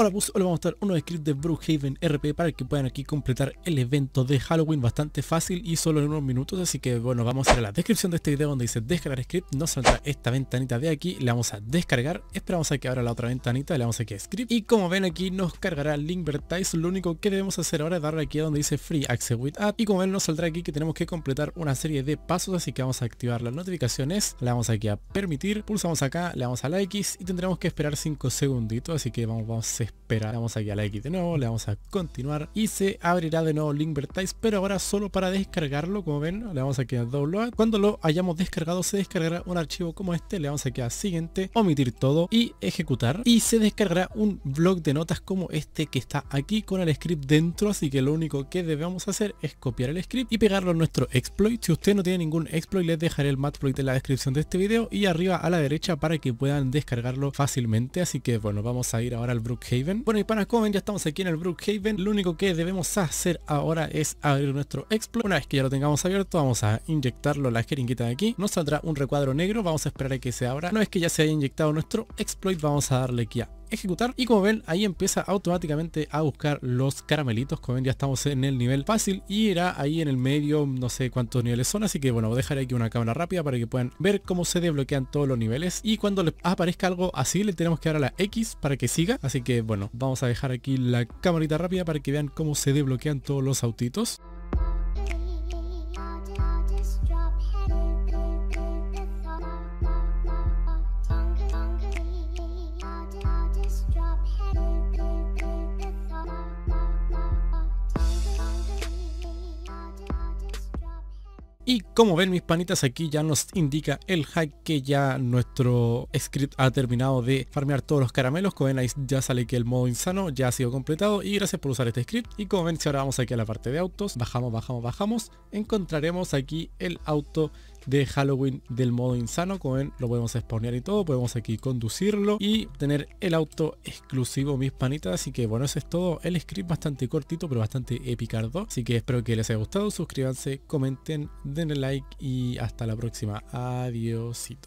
Hola pues, hoy vamos a mostrar unos scripts de Brookhaven RP para que puedan aquí completar el evento de Halloween bastante fácil y solo en unos minutos así que bueno vamos a ir la descripción de este video donde dice descargar script, nos saldrá esta ventanita de aquí, la vamos a descargar, esperamos a que abra la otra ventanita, le damos aquí a script y como ven aquí nos cargará Linkvertise, lo único que debemos hacer ahora es darle aquí a donde dice Free Access with App y como ven nos saldrá aquí que tenemos que completar una serie de pasos así que vamos a activar las notificaciones, le vamos aquí a permitir, pulsamos acá, le damos a la X y tendremos que esperar 5 segunditos así que vamos, vamos a espera. Le vamos aquí a la X de nuevo, le vamos a continuar y se abrirá de nuevo Linkvertise, pero ahora solo para descargarlo, como ven, le vamos a quedar download. Cuando lo hayamos descargado se descargará un archivo como este, le vamos a quedar siguiente, omitir todo y ejecutar. Y se descargará un blog de notas como este que está aquí con el script dentro, así que lo único que debemos hacer es copiar el script y pegarlo en nuestro exploit. Si usted no tiene ningún exploit, les dejaré el matploit en la descripción de este video y arriba a la derecha para que puedan descargarlo fácilmente. Así que bueno, vamos a ir ahora al Brookhaven bueno y para Coven ya estamos aquí en el Brookhaven. Lo único que debemos hacer ahora es abrir nuestro exploit Una vez que ya lo tengamos abierto vamos a inyectarlo a la jeringuita de aquí. Nos saldrá un recuadro negro. Vamos a esperar a que se abra. Una vez que ya se haya inyectado nuestro exploit vamos a darle aquí a ejecutar y como ven ahí empieza automáticamente a buscar los caramelitos como ven ya estamos en el nivel fácil y irá ahí en el medio no sé cuántos niveles son así que bueno dejaré aquí una cámara rápida para que puedan ver cómo se desbloquean todos los niveles y cuando les aparezca algo así le tenemos que dar a la X para que siga así que bueno vamos a dejar aquí la camarita rápida para que vean cómo se desbloquean todos los autitos Y como ven mis panitas, aquí ya nos indica el hack que ya nuestro script ha terminado de farmear todos los caramelos. Como ven ahí ya sale que el modo insano ya ha sido completado y gracias por usar este script. Y como ven si ahora vamos aquí a la parte de autos, bajamos, bajamos, bajamos, encontraremos aquí el auto de Halloween del modo insano. Como ven, lo podemos spawnear y todo. Podemos aquí conducirlo y tener el auto exclusivo, mis panitas. Así que bueno, eso es todo. El script bastante cortito, pero bastante epicardo. Así que espero que les haya gustado. Suscríbanse, comenten, denle like y hasta la próxima. Adiósito.